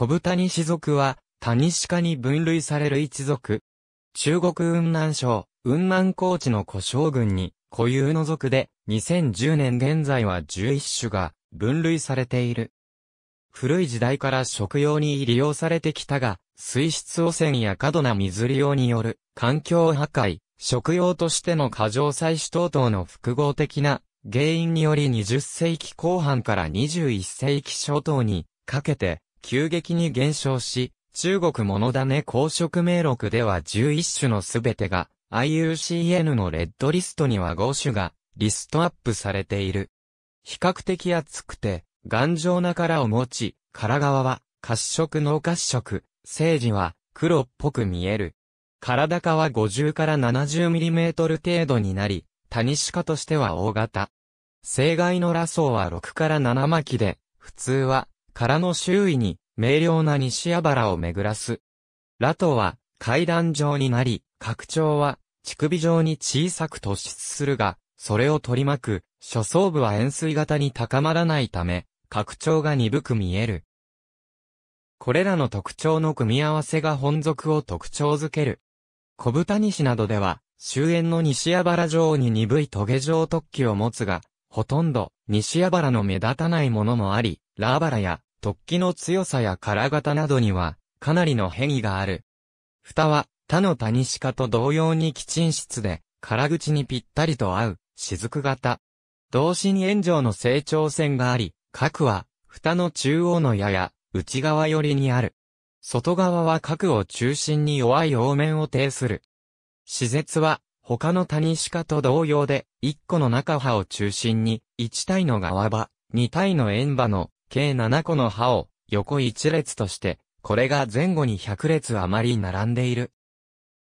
小豚シ族は、タニシカに分類される一族。中国雲南省、雲南高地の古将軍に、固有の族で、2010年現在は11種が分類されている。古い時代から食用に利用されてきたが、水質汚染や過度な水利用による環境破壊、食用としての過剰採取等々の複合的な原因により20世紀後半から21世紀初頭にかけて急激に減少し、中国物種公職名録では11種のすべてが IUCN のレッドリストには5種がリストアップされている。比較的厚くて頑丈な殻を持ち、殻側は褐色の褐色、生児は黒っぽく見える。体化は50から 70mm 程度になり、タニシカとしては大型。生害のラソーは6から7巻で、普通は空の周囲に明瞭な西あばを巡らす。ラトは階段状になり、拡張は乳首状に小さく突出するが、それを取り巻く、初層部は円錐型に高まらないため、拡張が鈍く見える。これらの特徴の組み合わせが本属を特徴づける。小豚西などでは、終焉の西あばら状に鈍いトゲ状突起を持つが、ほとんど西あばの目立たないものもあり、ラーバラや突起の強さや殻型などには、かなりの変異がある。蓋は、他のタニシカと同様に基沈室で、殻口にぴったりと合う、雫型。同心炎上の成長線があり、核は、蓋の中央の矢や、内側寄りにある。外側は核を中心に弱い凹面を呈する。施絶は、他のタニシカと同様で、1個の中葉を中心に、1体の側葉、2体の円葉の計7個の刃を、横1列として、これが前後に100列余り並んでいる。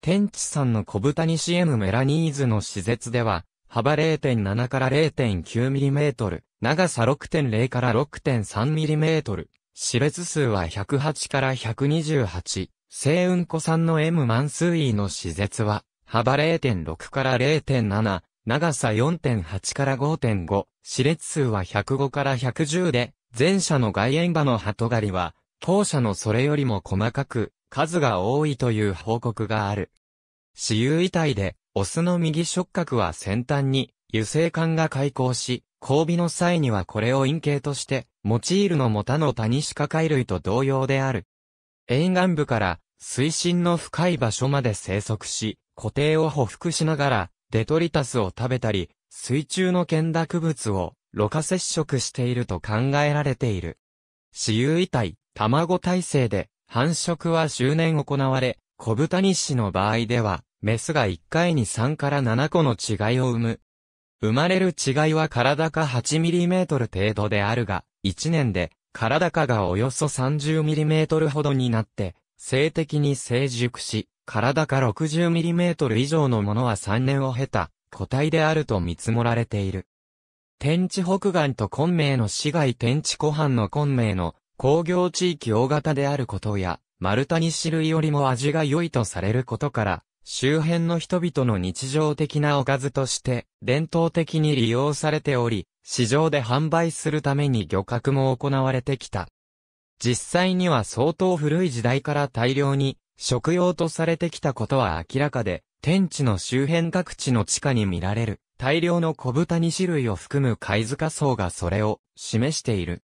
天地さんの小豚に CM メラニーズの施設では、幅0.7から0 9トル、長さ6.0から6 3トル、死列数は108から128、星雲さ産の M 満数位の施設は、幅0.6から0.7、長さ4.8から5.5、死列数は105から110で、前者の外縁場の鳩狩りは、後者のそれよりも細かく、数が多いという報告がある。私有遺体で、オスの右触覚は先端に、油性管が開口し、交尾の際にはこれを陰形として、用いるのも他の谷ニシカ貝類と同様である。沿岸部から、水深の深い場所まで生息し、固定を捕服しながら、デトリタスを食べたり、水中の剣濁物をろ過接触していると考えられている。死有遺体、卵体制で、繁殖は周年行われ、小豚日誌の場合では、メスが1回に3から7個の違いを生む。生まれる違いは体か 8mm 程度であるが、1年で、体かがおよそ 30mm ほどになって、性的に成熟し、体か 60mm 以上のものは3年を経た、個体であると見積もられている。天地北岸と昆明の市街天地湖畔の昆明の工業地域大型であることや、丸太に種類よりも味が良いとされることから、周辺の人々の日常的なおかずとして、伝統的に利用されており、市場で販売するために漁獲も行われてきた。実際には相当古い時代から大量に食用とされてきたことは明らかで、天地の周辺各地の地下に見られる大量の小豚2種類を含む貝塚層がそれを示している。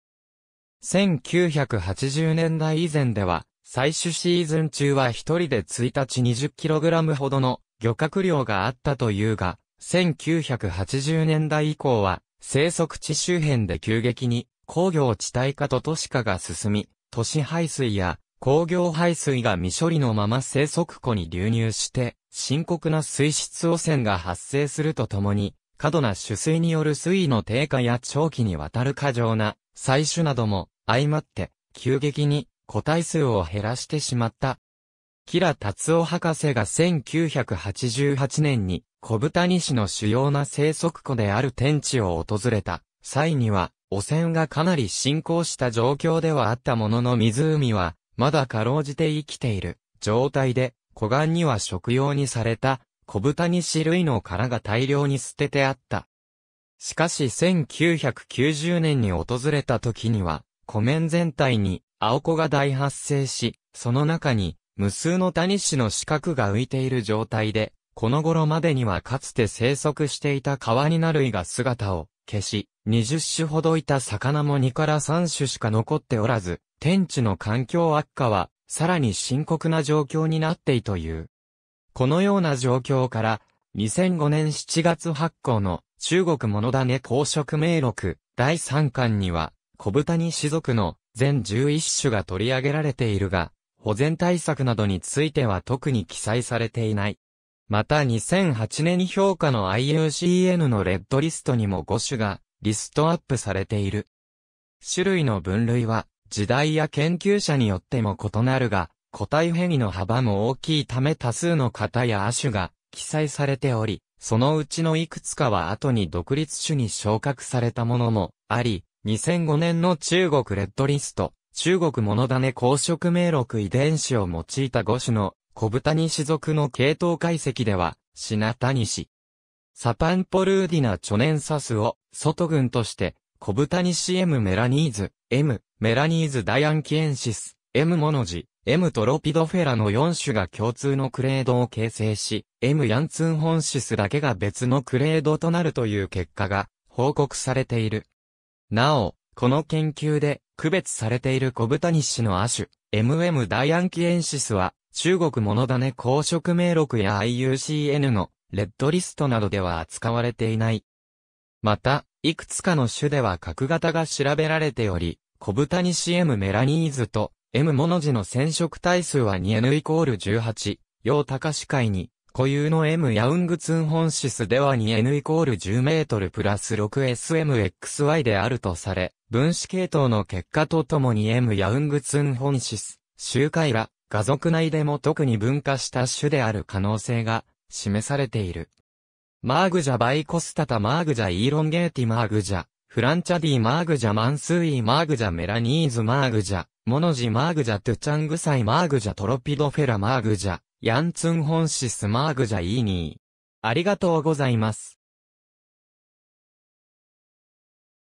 1980年代以前では、採取シーズン中は一人で1日 20kg ほどの漁獲量があったというが、1980年代以降は、生息地周辺で急激に工業地帯化と都市化が進み、都市排水や工業排水が未処理のまま生息湖に流入して、深刻な水質汚染が発生するとともに、過度な取水による水位の低下や長期にわたる過剰な採取なども相まって、急激に個体数を減らしてしまった。キラツ夫博士が1988年に小豚西の主要な生息湖である天地を訪れた際には、汚染がかなり進行した状況ではあったものの湖はまだかろうじて生きている状態で、湖岸には食用にされた小豚に種類の殻が大量に捨ててあった。しかし1990年に訪れた時には、湖面全体に青子が大発生し、その中に無数の谷種の四角が浮いている状態で、この頃までにはかつて生息していた川にな類が姿を消し、20種ほどいた魚も2から3種しか残っておらず、天地の環境悪化は、さらに深刻な状況になっていという。このような状況から、2005年7月発行の中国物種公職名録第3巻には、小豚に種族の全11種が取り上げられているが、保全対策などについては特に記載されていない。また2008年に評価の IUCN のレッドリストにも5種がリストアップされている。種類の分類は時代や研究者によっても異なるが、個体変異の幅も大きいため多数の型や亜種が記載されており、そのうちのいくつかは後に独立種に昇格されたものもあり、2005年の中国レッドリスト、中国モノダネ公職名録遺伝子を用いた5種の小豚に氏族の系統解析では、シナタニシ。サパンポルーディナチョネンサスを、外群として、小豚にシ M メラニーズ、M、メラニーズダイアンキエンシス、M モノジ、M トロピドフェラの4種が共通のクレードを形成し、M ヤンツンホンシスだけが別のクレードとなるという結果が報告されている。なお、この研究で区別されている小豚ニシの亜種、MM ダイアンキエンシスは中国物種公職名録や IUCN のレッドリストなどでは扱われていない。また、いくつかの種では角型が調べられており、小豚に CM メラニーズと M モの字の染色体数は 2N イコール18、タ高視界に、固有の M ヤウングツンホンシスでは 2N イコール10メートルプラス 6SMXY であるとされ、分子系統の結果とともに M ヤウングツンホンシス、周回ら、画族内でも特に分化した種である可能性が示されている。マーグジャバイコスタタマーグジャイーロンゲーティマーグジャ、フランチャディマーグジャマンスイーマーグジャメラニーズマーグジャ、モノジマーグジャトゥチャングサイマーグジャトロピドフェラマーグジャ、ヤンツンホンシスマーグジャイーニー。ありがとうございます。